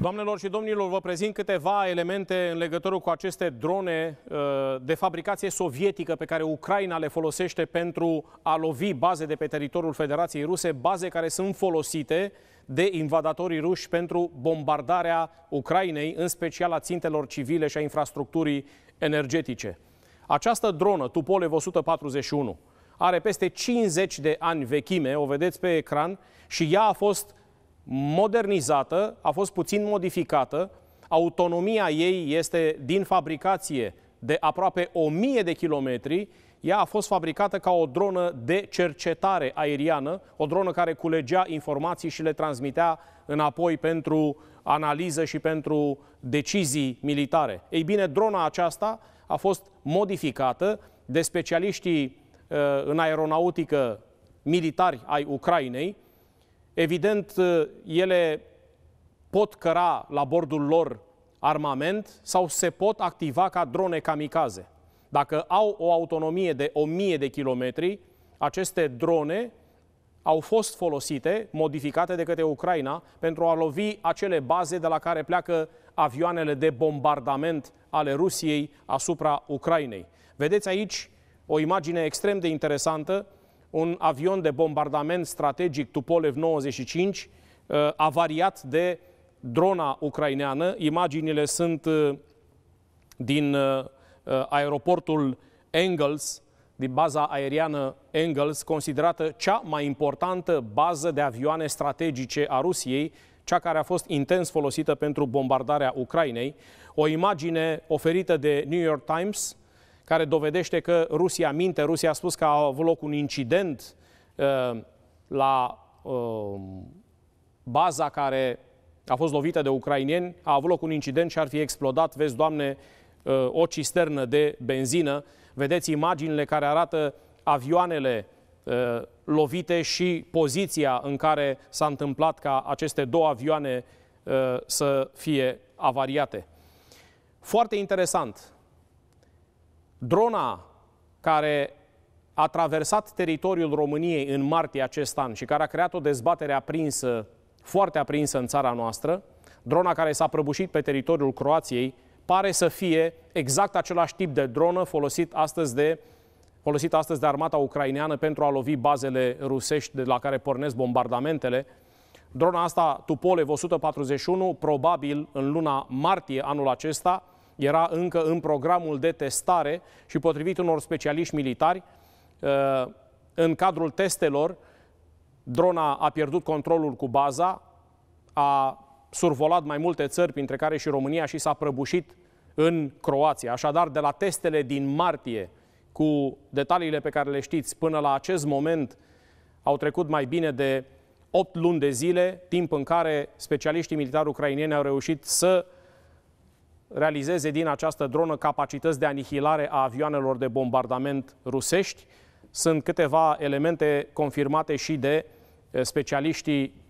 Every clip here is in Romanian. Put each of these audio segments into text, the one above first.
Doamnelor și domnilor, vă prezint câteva elemente în legătură cu aceste drone uh, de fabricație sovietică pe care Ucraina le folosește pentru a lovi baze de pe teritoriul Federației Ruse, baze care sunt folosite de invadatorii ruși pentru bombardarea Ucrainei, în special a țintelor civile și a infrastructurii energetice. Această dronă, Tupolev 141, are peste 50 de ani vechime, o vedeți pe ecran, și ea a fost modernizată, a fost puțin modificată, autonomia ei este din fabricație de aproape 1000 de kilometri, ea a fost fabricată ca o dronă de cercetare aeriană, o dronă care culegea informații și le transmitea înapoi pentru analiză și pentru decizii militare. Ei bine, drona aceasta a fost modificată de specialiștii uh, în aeronautică militari ai Ucrainei, Evident, uh, ele pot căra la bordul lor armament sau se pot activa ca drone kamikaze. Dacă au o autonomie de 1000 de kilometri, aceste drone au fost folosite, modificate de către Ucraina, pentru a lovi acele baze de la care pleacă avioanele de bombardament ale Rusiei asupra Ucrainei. Vedeți aici o imagine extrem de interesantă un avion de bombardament strategic Tupolev 95 uh, avariat de drona ucraineană. Imaginile sunt uh, din uh, aeroportul Engels, din baza aeriană Engels, considerată cea mai importantă bază de avioane strategice a Rusiei, cea care a fost intens folosită pentru bombardarea Ucrainei. O imagine oferită de New York Times – care dovedește că Rusia minte. Rusia a spus că a avut loc un incident uh, la uh, baza care a fost lovită de ucrainieni, a avut loc un incident și ar fi explodat, vezi, Doamne, uh, o cisternă de benzină. Vedeți imaginile care arată avioanele uh, lovite și poziția în care s-a întâmplat ca aceste două avioane uh, să fie avariate. Foarte interesant. Drona care a traversat teritoriul României în martie acest an și care a creat o dezbatere aprinsă, foarte aprinsă în țara noastră, drona care s-a prăbușit pe teritoriul Croației, pare să fie exact același tip de dronă folosit astăzi de, folosit astăzi de armata ucraineană pentru a lovi bazele rusești de la care pornesc bombardamentele. Drona asta, Tupolev 141, probabil în luna martie anul acesta, era încă în programul de testare și potrivit unor specialiști militari, uh, în cadrul testelor, drona a pierdut controlul cu baza, a survolat mai multe țări, printre care și România, și s-a prăbușit în Croația. Așadar, de la testele din martie, cu detaliile pe care le știți, până la acest moment au trecut mai bine de 8 luni de zile, timp în care specialiștii militari ucrainieni au reușit să realizeze din această dronă capacități de anihilare a avioanelor de bombardament rusești. Sunt câteva elemente confirmate și de eh, specialiștii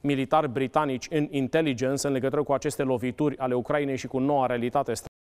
militari britanici în intelligence în legătură cu aceste lovituri ale Ucrainei și cu noua realitate strategică.